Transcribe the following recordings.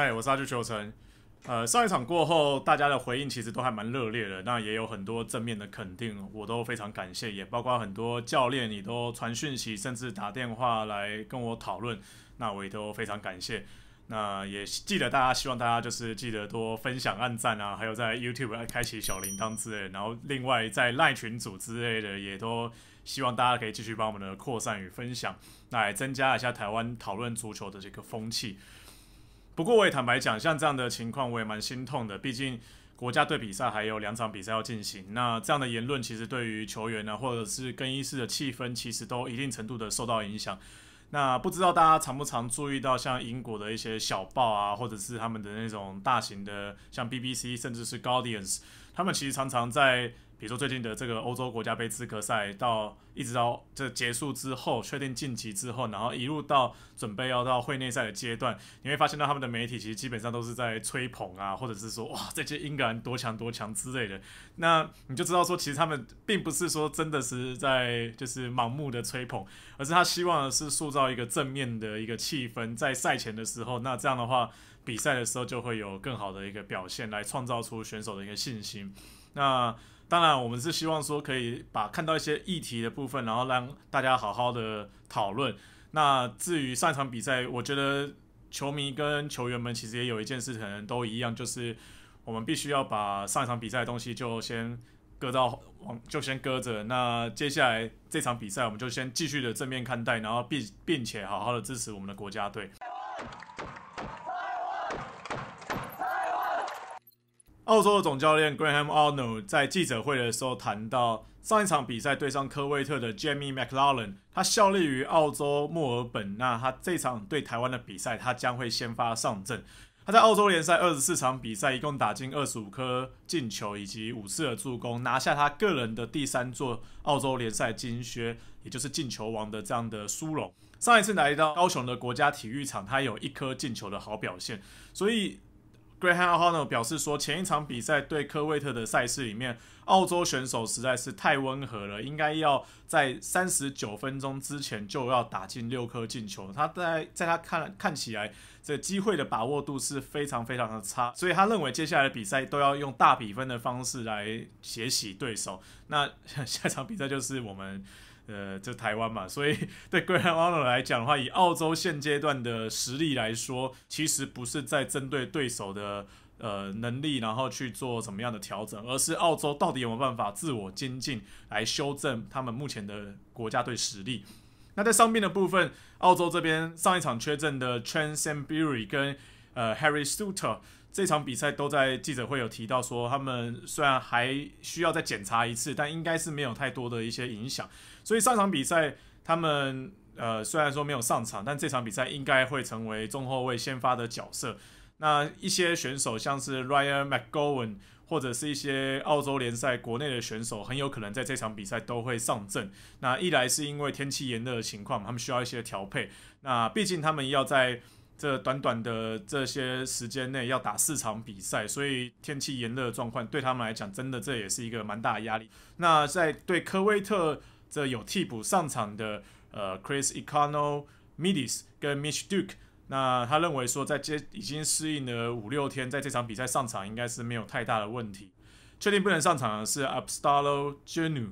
嗨，我是阿朱球成。呃，上一场过后，大家的回应其实都还蛮热烈的，那也有很多正面的肯定，我都非常感谢，也包括很多教练，你都传讯息，甚至打电话来跟我讨论，那我也都非常感谢。那也记得大家，希望大家就是记得多分享、按赞啊，还有在 YouTube 开启小铃铛之类，然后另外在赖群组之类的，也都希望大家可以继续帮我们的扩散与分享，来增加一下台湾讨论足球的这个风气。不过我也坦白讲，像这样的情况我也蛮心痛的。毕竟国家队比赛还有两场比赛要进行，那这样的言论其实对于球员呢，或者是更衣室的气氛，其实都一定程度的受到影响。那不知道大家常不常注意到，像英国的一些小报啊，或者是他们的那种大型的，像 BBC 甚至是 Guardians，他们其实常常在。比如说最近的这个欧洲国家杯资格赛到一直到这结束之后，确定晋级之后，然后一路到准备要到会内赛的阶段，你会发现到他们的媒体其实基本上都是在吹捧啊，或者是说哇，这些英格兰多强多强之类的。那你就知道说，其实他们并不是说真的是在就是盲目的吹捧，而是他希望的是塑造一个正面的一个气氛，在赛前的时候，那这样的话比赛的时候就会有更好的一个表现，来创造出选手的一个信心。那当然，我们是希望说可以把看到一些议题的部分，然后让大家好好的讨论。那至于上一场比赛，我觉得球迷跟球员们其实也有一件事可能都一样，就是我们必须要把上一场比赛的东西就先搁到往就先搁着。那接下来这场比赛，我们就先继续的正面看待，然后并并且好好的支持我们的国家队。澳洲的总教练 g r a h a m Arnold 在记者会的时候谈到，上一场比赛对上科威特的 Jamie m c l a r e n 他效力于澳洲墨尔本。那他这场对台湾的比赛，他将会先发上阵。他在澳洲联赛二十四场比赛，一共打进二十五颗进球以及五次的助攻，拿下他个人的第三座澳洲联赛金靴，也就是进球王的这样的殊荣。上一次来到高雄的国家体育场，他有一颗进球的好表现，所以。Great h a n d o r 表示说，前一场比赛对科威特的赛事里面，澳洲选手实在是太温和了，应该要在三十九分钟之前就要打进六颗进球。他在在他看看起来，这机会的把握度是非常非常的差，所以他认为接下来的比赛都要用大比分的方式来血洗对手。那下场比赛就是我们。呃，就台湾嘛，所以 对 Great o a l r 来讲的话，以澳洲现阶段的实力来说，其实不是在针对对手的呃能力，然后去做什么样的调整，而是澳洲到底有没有办法自我精进，来修正他们目前的国家队实力。那在上面的部分，澳洲这边上一场缺阵的 Tran Sam Bury 跟呃 Harry Suter。这场比赛都在记者会有提到，说他们虽然还需要再检查一次，但应该是没有太多的一些影响。所以上场比赛他们呃虽然说没有上场，但这场比赛应该会成为中后卫先发的角色。那一些选手像是 Ryan Mcgovern 或者是一些澳洲联赛国内的选手，很有可能在这场比赛都会上阵。那一来是因为天气炎热的情况，他们需要一些调配。那毕竟他们要在。这短短的这些时间内要打四场比赛，所以天气炎热状况对他们来讲，真的这也是一个蛮大的压力。那在对科威特这有替补上场的呃，Chris Econo m e d i s 跟 Mitch Duke，那他认为说在接已经适应了五六天，在这场比赛上场应该是没有太大的问题。确定不能上场的是 Abstalo j e n u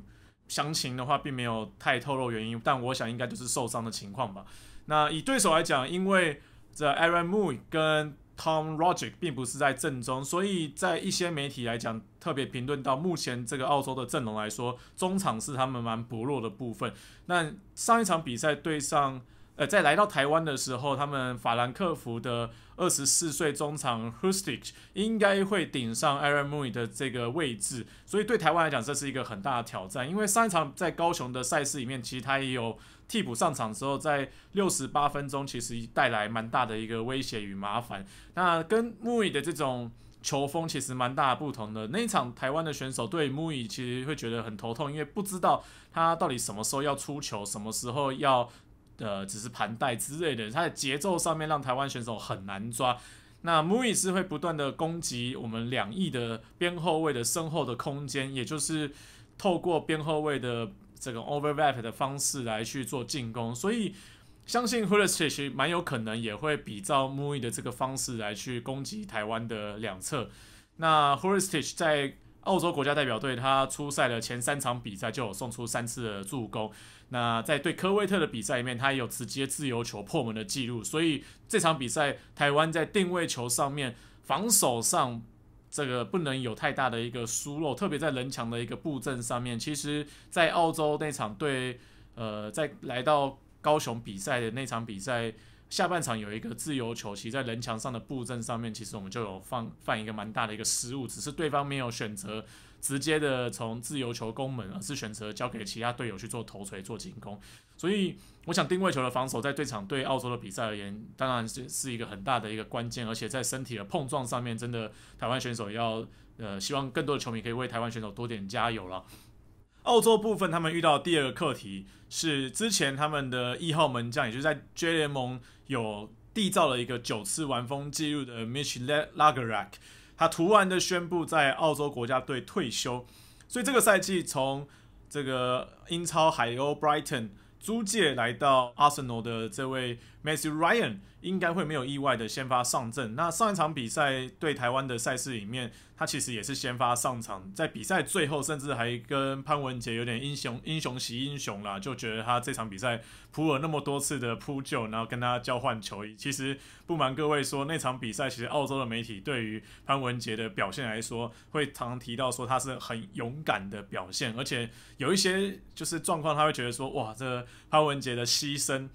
详情的话并没有太透露原因，但我想应该就是受伤的情况吧。那以对手来讲，因为这 Aaron Mui 跟 Tom r o g i c 并不是在正中，所以在一些媒体来讲，特别评论到目前这个澳洲的阵容来说，中场是他们蛮薄弱的部分。那上一场比赛对上。呃，在来到台湾的时候，他们法兰克福的二十四岁中场 Hustich 应该会顶上 Aaron Mui 的这个位置，所以对台湾来讲，这是一个很大的挑战。因为上一场在高雄的赛事里面，其实他也有替补上场的时候，在六十八分钟，其实带来蛮大的一个威胁与麻烦。那跟 Mui 的这种球风其实蛮大不同的。那一场台湾的选手对 Mui 其实会觉得很头痛，因为不知道他到底什么时候要出球，什么时候要。呃，只是盘带之类的，它的节奏上面让台湾选手很难抓。那 m 穆伊是会不断的攻击我们两翼的边后卫的身后的空间，也就是透过边后卫的这个 over rap 的方式来去做进攻。所以相信 Horstisch 蛮有可能也会比照 m 穆伊的这个方式来去攻击台湾的两侧。那 Horstisch 在澳洲国家代表队他出赛的前三场比赛就有送出三次的助攻。那在对科威特的比赛里面，他也有直接自由球破门的记录，所以这场比赛台湾在定位球上面、防守上这个不能有太大的一个疏漏，特别在人墙的一个布阵上面。其实，在澳洲那场对，呃，在来到高雄比赛的那场比赛。下半场有一个自由球，其实在人墙上的布阵上面，其实我们就有犯犯一个蛮大的一个失误，只是对方没有选择直接的从自由球攻门，而是选择交给其他队友去做头槌做进攻。所以，我想定位球的防守在对场对澳洲的比赛而言，当然是是一个很大的一个关键，而且在身体的碰撞上面，真的台湾选手要呃希望更多的球迷可以为台湾选手多点加油了。澳洲部分，他们遇到第二个课题是，之前他们的一号门将，也就是在 J 联盟有缔造了一个九次完封纪录的 m i t c h l a r g e r 他突然的宣布在澳洲国家队退休，所以这个赛季从这个英超海鸥 Brighton 租借来到 Arsenal 的这位。Matthew Ryan 应该会没有意外的先发上阵。那上一场比赛对台湾的赛事里面，他其实也是先发上场，在比赛最后甚至还跟潘文杰有点英雄英雄惜英雄啦，就觉得他这场比赛扑了那么多次的扑救，然后跟他交换球衣。其实不瞒各位说，那场比赛其实澳洲的媒体对于潘文杰的表现来说，会常提到说他是很勇敢的表现，而且有一些就是状况，他会觉得说哇，这潘文杰的牺牲。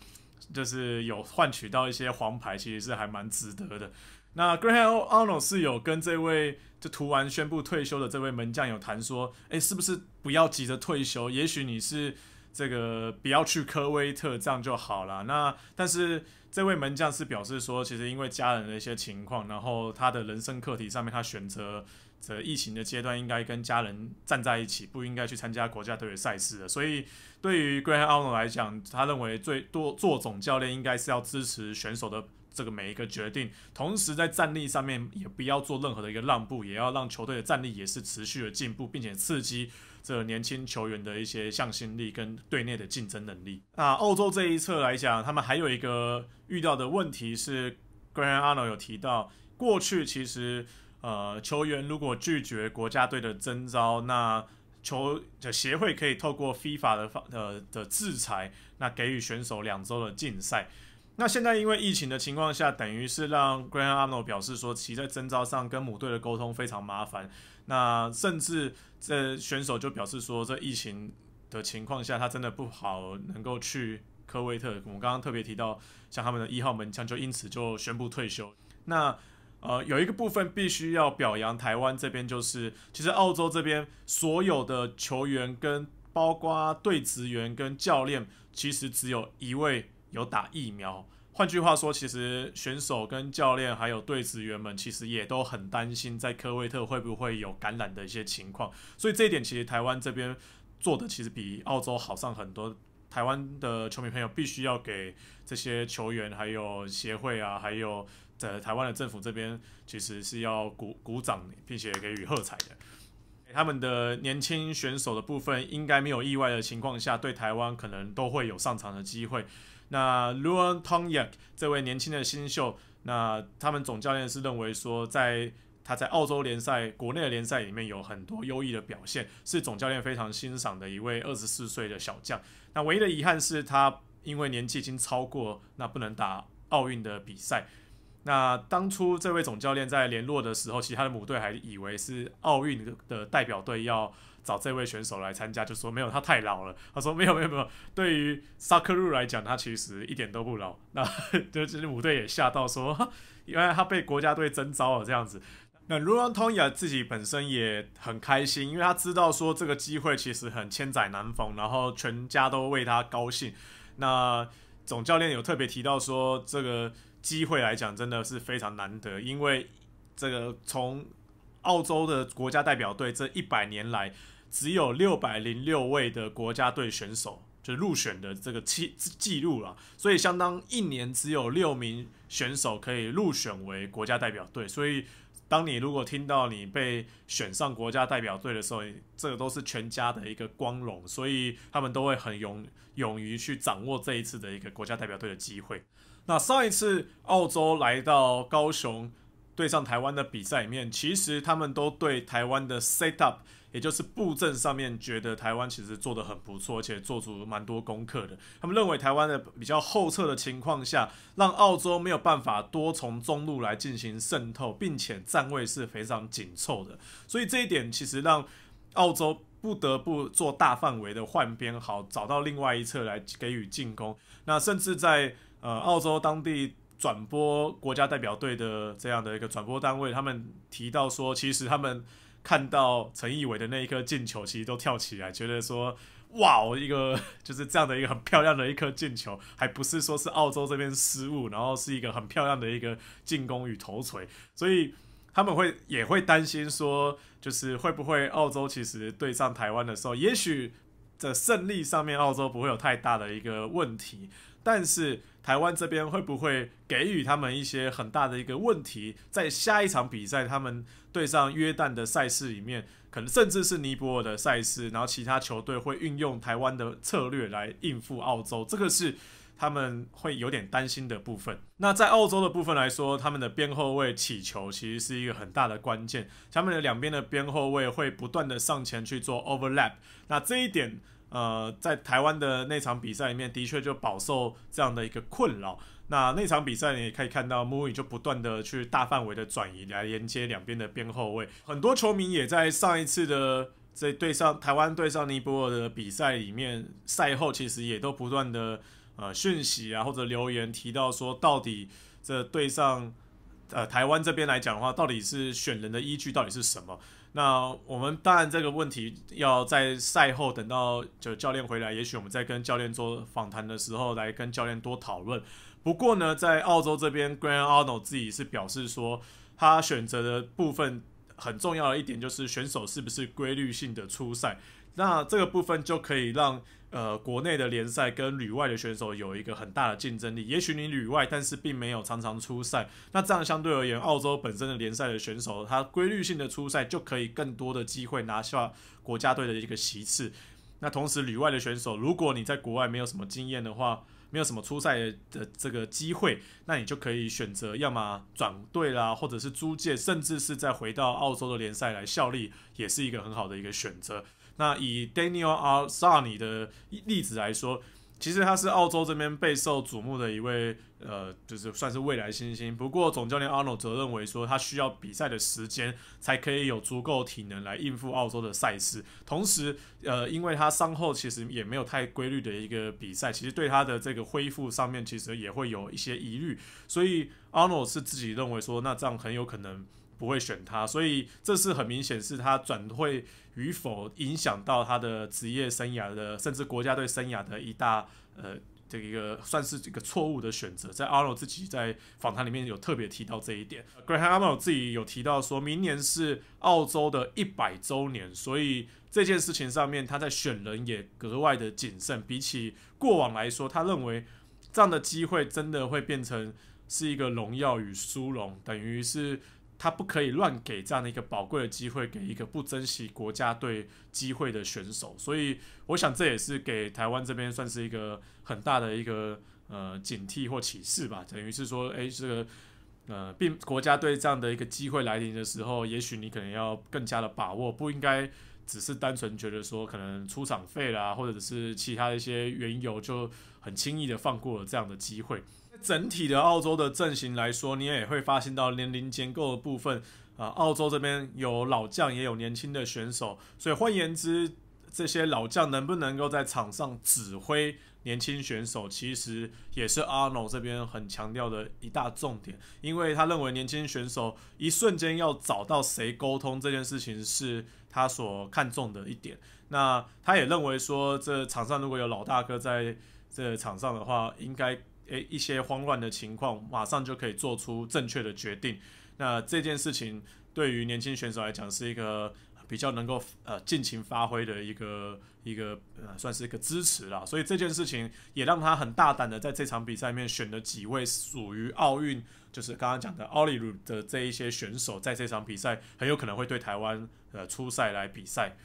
就是有换取到一些黄牌，其实是还蛮值得的。那 Graham Arnold 是有跟这位就图完宣布退休的这位门将有谈说，诶，是不是不要急着退休？也许你是这个不要去科威特，这样就好了。那但是这位门将是表示说，其实因为家人的一些情况，然后他的人生课题上面，他选择。这疫情的阶段，应该跟家人站在一起，不应该去参加国家队的赛事的。所以，对于 Grand Arnold 来讲，他认为最多做总教练，应该是要支持选手的这个每一个决定，同时在战力上面也不要做任何的一个让步，也要让球队的战力也是持续的进步，并且刺激这年轻球员的一些向心力跟队内的竞争能力。那澳洲这一侧来讲，他们还有一个遇到的问题是，Grand Arnold 有提到，过去其实。呃，球员如果拒绝国家队的征召，那球的协会可以透过 FIFA 的法呃的制裁，那给予选手两周的禁赛。那现在因为疫情的情况下，等于是让 g r a n a n o 表示说，其在征召上跟母队的沟通非常麻烦。那甚至这选手就表示说，这疫情的情况下，他真的不好能够去科威特。我们刚刚特别提到，像他们的一号门将就因此就宣布退休。那。呃，有一个部分必须要表扬台湾这边，就是其实澳洲这边所有的球员跟包括队职员跟教练，其实只有一位有打疫苗。换句话说，其实选手跟教练还有队职员们其实也都很担心，在科威特会不会有感染的一些情况。所以这一点其实台湾这边做的其实比澳洲好上很多。台湾的球迷朋友必须要给这些球员还有协会啊，还有。在台湾的政府这边，其实是要鼓鼓掌，并且给予喝彩的。他们的年轻选手的部分，应该没有意外的情况下，对台湾可能都会有上场的机会。那 Luan Tong y a k 这位年轻的新秀，那他们总教练是认为说，在他在澳洲联赛、国内的联赛里面有很多优异的表现，是总教练非常欣赏的一位二十四岁的小将。那唯一的遗憾是他因为年纪已经超过，那不能打奥运的比赛。那当初这位总教练在联络的时候，其他的母队还以为是奥运的代表队要找这位选手来参加，就说没有，他太老了。他说没有，没有，没有。对于萨克鲁来讲，他其实一点都不老。那就这母队也吓到说，原来他被国家队征召了这样子。那卢昂通尼自己本身也很开心，因为他知道说这个机会其实很千载难逢，然后全家都为他高兴。那总教练有特别提到说这个。机会来讲真的是非常难得，因为这个从澳洲的国家代表队这一百年来，只有六百零六位的国家队选手就入选的这个记记录了，所以相当一年只有六名选手可以入选为国家代表队。所以，当你如果听到你被选上国家代表队的时候，这个都是全家的一个光荣，所以他们都会很勇勇于去掌握这一次的一个国家代表队的机会。那上一次澳洲来到高雄对上台湾的比赛里面，其实他们都对台湾的 set up，也就是布阵上面，觉得台湾其实做得很不错，而且做出蛮多功课的。他们认为台湾的比较后撤的情况下，让澳洲没有办法多从中路来进行渗透，并且站位是非常紧凑的。所以这一点其实让澳洲不得不做大范围的换边，好找到另外一侧来给予进攻。那甚至在呃，澳洲当地转播国家代表队的这样的一个转播单位，他们提到说，其实他们看到陈义伟的那一颗进球，其实都跳起来，觉得说，哇，一个就是这样的一个很漂亮的一颗进球，还不是说是澳洲这边失误，然后是一个很漂亮的一个进攻与头锤，所以他们会也会担心说，就是会不会澳洲其实对上台湾的时候，也许。的胜利上面，澳洲不会有太大的一个问题，但是台湾这边会不会给予他们一些很大的一个问题？在下一场比赛，他们对上约旦的赛事里面，可能甚至是尼泊尔的赛事，然后其他球队会运用台湾的策略来应付澳洲，这个是。他们会有点担心的部分。那在澳洲的部分来说，他们的边后卫起球其实是一个很大的关键。他们的两边的边后卫会不断的上前去做 overlap。那这一点，呃，在台湾的那场比赛里面，的确就饱受这样的一个困扰。那那场比赛，你也可以看到 m 穆伊就不断的去大范围的转移来连接两边的边后卫。很多球迷也在上一次的在对上台湾对上尼泊尔的比赛里面，赛后其实也都不断的。呃，讯息啊，或者留言提到说，到底这对上呃台湾这边来讲的话，到底是选人的依据到底是什么？那我们当然这个问题要在赛后等到就教练回来，也许我们再跟教练做访谈的时候来跟教练多讨论。不过呢，在澳洲这边 g r a n d Arnold 自己是表示说，他选择的部分很重要的一点就是选手是不是规律性的出赛，那这个部分就可以让。呃，国内的联赛跟旅外的选手有一个很大的竞争力。也许你旅外，但是并没有常常出赛，那这样相对而言，澳洲本身的联赛的选手，他规律性的出赛就可以更多的机会拿下国家队的一个席次。那同时，旅外的选手，如果你在国外没有什么经验的话，没有什么出赛的这个机会，那你就可以选择要么转队啦，或者是租借，甚至是在回到澳洲的联赛来效力，也是一个很好的一个选择。那以 Daniel 阿尔 n i 的例子来说，其实他是澳洲这边备受瞩目的一位，呃，就是算是未来新星。不过，总教练阿诺则认为说，他需要比赛的时间，才可以有足够体能来应付澳洲的赛事。同时，呃，因为他伤后其实也没有太规律的一个比赛，其实对他的这个恢复上面，其实也会有一些疑虑。所以，阿诺是自己认为说，那这样很有可能。不会选他，所以这是很明显是他转会与否影响到他的职业生涯的，甚至国家队生涯的一大呃，这一个算是一个错误的选择。在阿罗自己在访谈里面有特别提到这一点。g r a n d 阿 a 自己有提到，说明年是澳洲的一百周年，所以这件事情上面他在选人也格外的谨慎，比起过往来说，他认为这样的机会真的会变成是一个荣耀与殊荣，等于是。他不可以乱给这样的一个宝贵的机会给一个不珍惜国家队机会的选手，所以我想这也是给台湾这边算是一个很大的一个呃警惕或启示吧，等于是说，诶，这个呃并国家队这样的一个机会来临的时候，也许你可能要更加的把握，不应该只是单纯觉得说可能出场费啦，或者是其他一些缘由就很轻易的放过了这样的机会。整体的澳洲的阵型来说，你也会发现到年龄结构的部分。啊，澳洲这边有老将，也有年轻的选手，所以换言之，这些老将能不能够在场上指挥年轻选手，其实也是阿诺这边很强调的一大重点。因为他认为年轻选手一瞬间要找到谁沟通这件事情是他所看重的一点。那他也认为说，这场上如果有老大哥在这场上的话，应该。诶，一些慌乱的情况，马上就可以做出正确的决定。那这件事情对于年轻选手来讲，是一个比较能够呃尽情发挥的一个一个呃，算是一个支持啦。所以这件事情也让他很大胆的在这场比赛里面选了几位属于奥运，就是刚刚讲的奥利鲁的这一些选手，在这场比赛很有可能会对台湾呃初赛来比赛。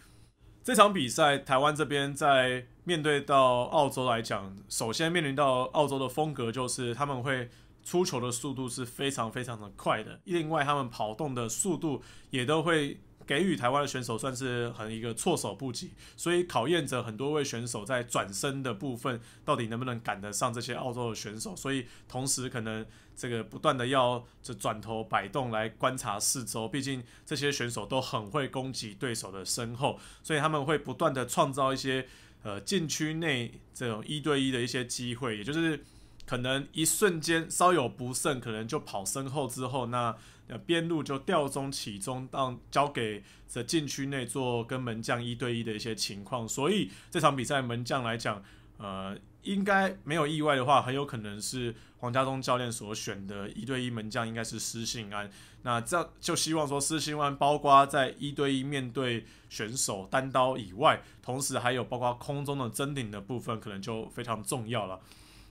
这场比赛台湾这边在。面对到澳洲来讲，首先面临到澳洲的风格就是他们会出球的速度是非常非常的快的，另外他们跑动的速度也都会给予台湾的选手算是很一个措手不及，所以考验着很多位选手在转身的部分到底能不能赶得上这些澳洲的选手，所以同时可能这个不断的要这转头摆动来观察四周，毕竟这些选手都很会攻击对手的身后，所以他们会不断的创造一些。呃，禁区内这种一对一的一些机会，也就是可能一瞬间稍有不慎，可能就跑身后之后，那呃边路就调中起中，让交给在禁区内做跟门将一对一的一些情况，所以这场比赛门将来讲。呃，应该没有意外的话，很有可能是黄家忠教练所选的一对一门将应该是施信安。那这样就希望说施信安，包括在一对一面对选手单刀以外，同时还有包括空中的争顶的部分，可能就非常重要了。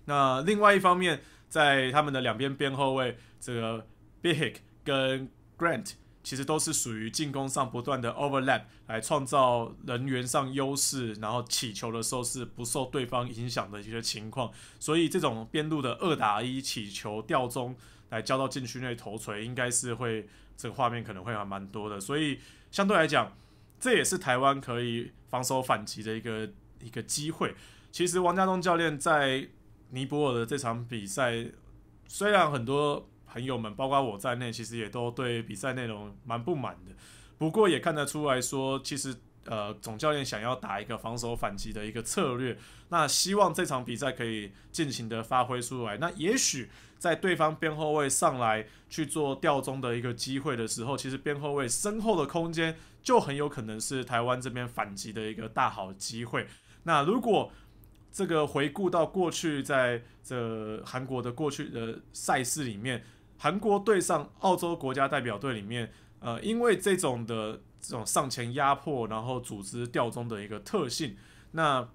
那另外一方面，在他们的两边边后卫，这个 Bihik 跟 Grant。其实都是属于进攻上不断的 overlap 来创造人员上优势，然后起球的时候是不受对方影响的一些情况，所以这种边路的二打一起球吊中来交到禁区内头锤，应该是会这个画面可能会还蛮多的，所以相对来讲，这也是台湾可以防守反击的一个一个机会。其实王家东教练在尼泊尔的这场比赛，虽然很多。朋友们，包括我在内，其实也都对比赛内容蛮不满的。不过也看得出来说，其实呃，总教练想要打一个防守反击的一个策略。那希望这场比赛可以尽情的发挥出来。那也许在对方边后卫上来去做吊中的一个机会的时候，其实边后卫身后的空间就很有可能是台湾这边反击的一个大好机会。那如果这个回顾到过去，在这韩国的过去的赛事里面。韩国队上澳洲国家代表队里面，呃，因为这种的这种上前压迫，然后组织调中的一个特性，那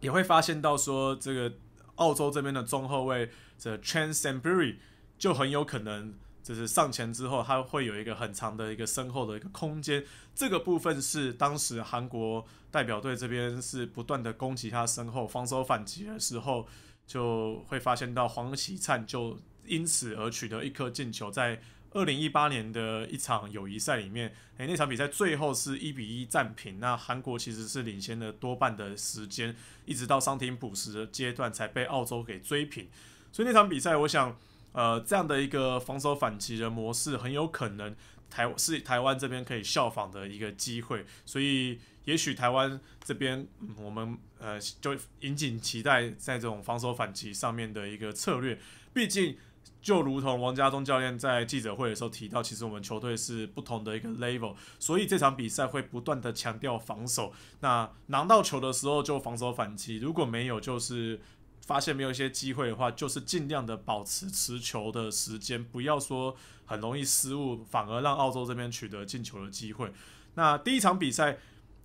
也会发现到说，这个澳洲这边的中后卫这 Chance andbury 就很有可能就是上前之后，他会有一个很长的一个身后的一个空间。这个部分是当时韩国代表队这边是不断的攻击他身后防守反击的时候，就会发现到黄喜灿就。因此而取得一颗进球，在二零一八年的一场友谊赛里面，诶，那场比赛最后是一比一战平。那韩国其实是领先的多半的时间，一直到伤停补时的阶段才被澳洲给追平。所以那场比赛，我想，呃，这样的一个防守反击的模式，很有可能台是台湾这边可以效仿的一个机会。所以，也许台湾这边我们呃就引颈期待在这种防守反击上面的一个策略，毕竟。就如同王家忠教练在记者会的时候提到，其实我们球队是不同的一个 level，所以这场比赛会不断的强调防守。那拿到球的时候就防守反击，如果没有就是发现没有一些机会的话，就是尽量的保持持球的时间，不要说很容易失误，反而让澳洲这边取得进球的机会。那第一场比赛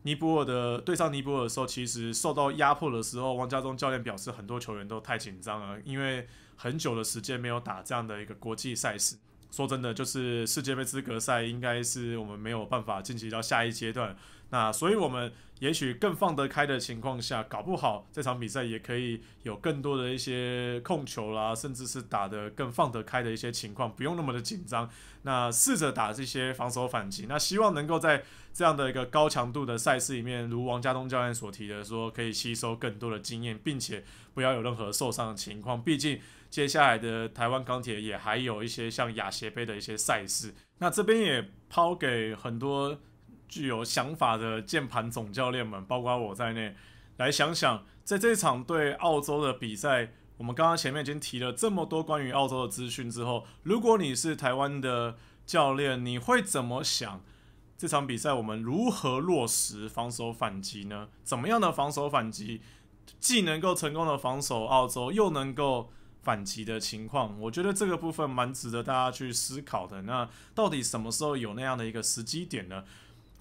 尼泊尔的对上尼泊尔的时候，其实受到压迫的时候，王家忠教练表示很多球员都太紧张了，因为。很久的时间没有打这样的一个国际赛事，说真的，就是世界杯资格赛，应该是我们没有办法晋级到下一阶段。那所以，我们也许更放得开的情况下，搞不好这场比赛也可以有更多的一些控球啦，甚至是打得更放得开的一些情况，不用那么的紧张。那试着打这些防守反击，那希望能够在这样的一个高强度的赛事里面，如王家东教练所提的说，可以吸收更多的经验，并且不要有任何受伤的情况。毕竟接下来的台湾钢铁也还有一些像亚协杯的一些赛事。那这边也抛给很多。具有想法的键盘总教练们，包括我在内，来想想，在这场对澳洲的比赛，我们刚刚前面已经提了这么多关于澳洲的资讯之后，如果你是台湾的教练，你会怎么想这场比赛？我们如何落实防守反击呢？怎么样的防守反击既能够成功的防守澳洲，又能够反击的情况？我觉得这个部分蛮值得大家去思考的。那到底什么时候有那样的一个时机点呢？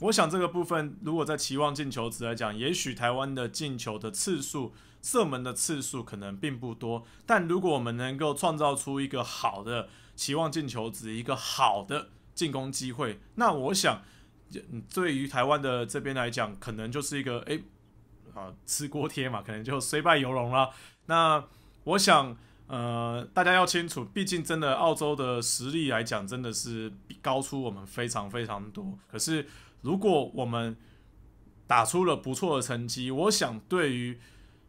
我想这个部分，如果在期望进球值来讲，也许台湾的进球的次数、射门的次数可能并不多。但如果我们能够创造出一个好的期望进球值，一个好的进攻机会，那我想，对于台湾的这边来讲，可能就是一个诶啊吃锅贴嘛，可能就虽败犹荣了。那我想，呃，大家要清楚，毕竟真的澳洲的实力来讲，真的是高出我们非常非常多。可是如果我们打出了不错的成绩，我想对于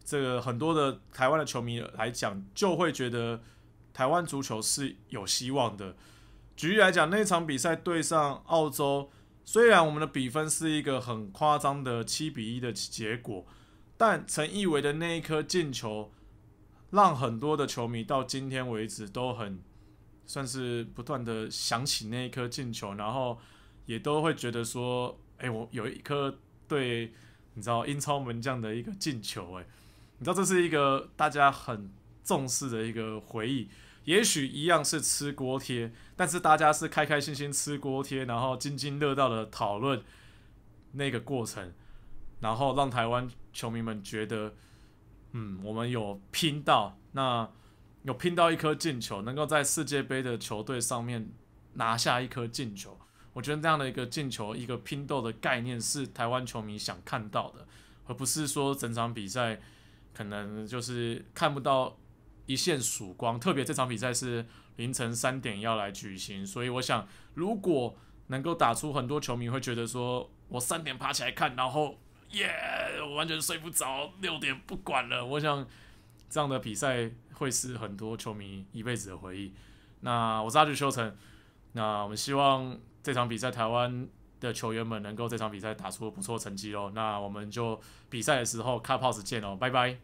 这个很多的台湾的球迷来讲，就会觉得台湾足球是有希望的。举例来讲，那场比赛对上澳洲，虽然我们的比分是一个很夸张的七比一的结果，但陈义维的那一颗进球，让很多的球迷到今天为止都很算是不断的想起那一颗进球，然后。也都会觉得说，哎，我有一颗对，你知道英超门将的一个进球，哎，你知道这是一个大家很重视的一个回忆。也许一样是吃锅贴，但是大家是开开心心吃锅贴，然后津津乐道的讨论那个过程，然后让台湾球迷们觉得，嗯，我们有拼到，那有拼到一颗进球，能够在世界杯的球队上面拿下一颗进球。我觉得这样的一个进球，一个拼斗的概念是台湾球迷想看到的，而不是说整场比赛可能就是看不到一线曙光。特别这场比赛是凌晨三点要来举行，所以我想，如果能够打出很多球迷会觉得说，我三点爬起来看，然后耶，我完全睡不着，六点不管了。我想这样的比赛会是很多球迷一辈子的回忆。那我是阿局修成，那我们希望。这场比赛台湾的球员们能够这场比赛打出不错成绩喽，那我们就比赛的时候卡 p o s 见喽，拜拜。